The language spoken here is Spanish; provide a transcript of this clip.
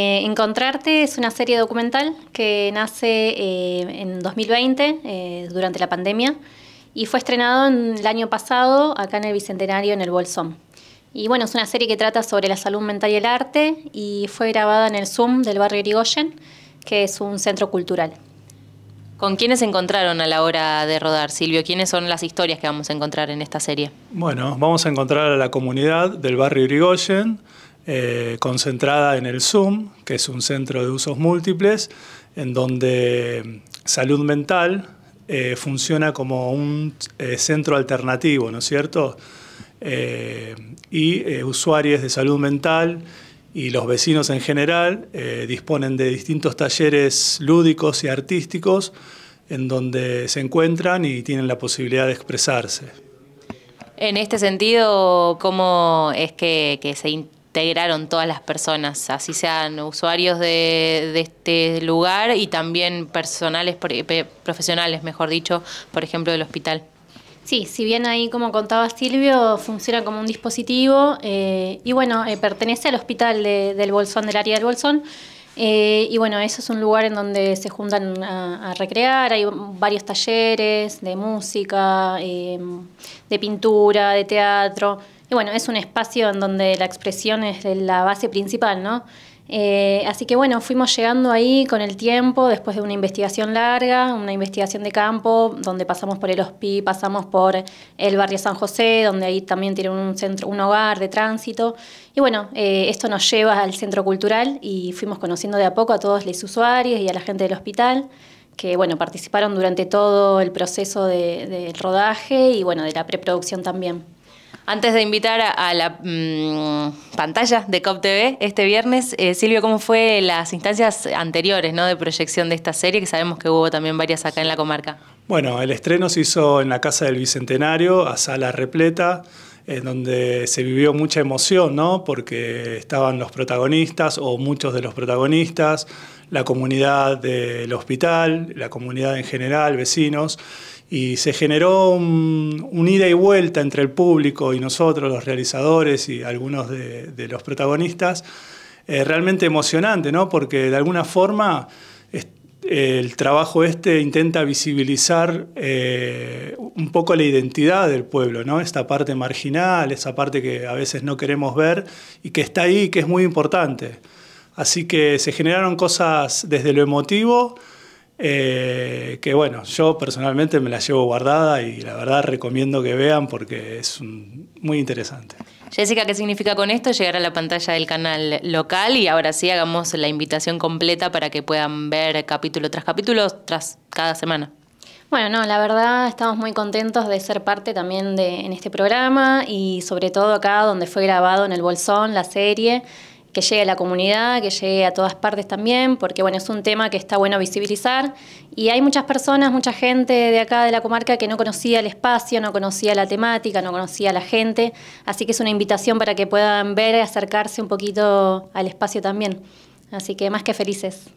Eh, Encontrarte es una serie documental que nace eh, en 2020, eh, durante la pandemia, y fue estrenado el año pasado acá en el Bicentenario, en el Bolsón. Y bueno, es una serie que trata sobre la salud mental y el arte, y fue grabada en el Zoom del barrio Irigoyen, que es un centro cultural. ¿Con quiénes se encontraron a la hora de rodar, Silvio? ¿Quiénes son las historias que vamos a encontrar en esta serie? Bueno, vamos a encontrar a la comunidad del barrio Irigoyen, eh, concentrada en el Zoom, que es un centro de usos múltiples, en donde mm, salud mental eh, funciona como un eh, centro alternativo, ¿no es cierto? y usuarios de salud mental y los vecinos en general disponen de distintos talleres lúdicos y artísticos en donde se encuentran y tienen la posibilidad de expresarse. En este sentido, ¿cómo es que, se, integraron todas las personas, así sean usuarios de, este lugar y también personales, profesionales, mejor dicho, por ejemplo, del hospital. Sí, si bien ahí, como contaba Silvio, funciona como un dispositivo eh, y bueno, eh, pertenece al hospital del Bolsón, del área del Bolsón. Eh, y bueno, eso es un lugar en donde se juntan a recrear, hay varios talleres de música, de pintura, de teatro. Y bueno, es un espacio en donde la expresión es la base principal, ¿no? Eh, así que bueno, fuimos llegando ahí con el tiempo, después de una investigación larga, una investigación de campo, donde pasamos por el hospital, pasamos por el barrio San José, donde ahí también tienen un centro, un hogar de tránsito. Y bueno, eh, esto nos lleva al centro cultural y fuimos conociendo de a poco a todos los usuarios y a la gente del hospital que bueno, participaron durante todo el proceso de, del rodaje y bueno, de la preproducción también. Antes de invitar a, la mm, pantalla de COP TV este viernes, eh, Silvio, ¿cómo fue las instancias anteriores ¿no? de proyección de esta serie? Que sabemos que hubo también varias acá en la comarca. Bueno, el estreno se hizo en la Casa del Bicentenario, a sala repleta en donde se vivió mucha emoción, porque estaban los protagonistas o muchos de los protagonistas, la comunidad del hospital, la comunidad en general, vecinos, y se generó un, ida y vuelta entre el público y nosotros, los realizadores y algunos de, los protagonistas, eh, realmente emocionante, ¿no? porque de alguna forma el trabajo este intenta visibilizar eh, un poco la identidad del pueblo, ¿no? esta parte marginal, esa parte que a veces no queremos ver y que está ahí y que es muy importante. Así que se generaron cosas desde lo emotivo, eh, que bueno, yo personalmente me las llevo guardada y la verdad recomiendo que vean porque es muy interesante. Jessica, ¿qué significa con esto? Llegar a la pantalla del canal local y ahora sí hagamos la invitación completa para que puedan ver capítulo tras capítulo tras cada semana. Bueno, no, la verdad estamos muy contentos de ser parte también de en este programa y sobre todo acá donde fue grabado en el Bolsón la serie que llegue a la comunidad, que llegue a todas partes también, porque bueno, es un tema que está bueno visibilizar y hay muchas personas, mucha gente de acá de la comarca que no conocía el espacio, no conocía la temática, no conocía la gente, así que es una invitación para que puedan ver y acercarse un poquito al espacio también. Así que más que felices.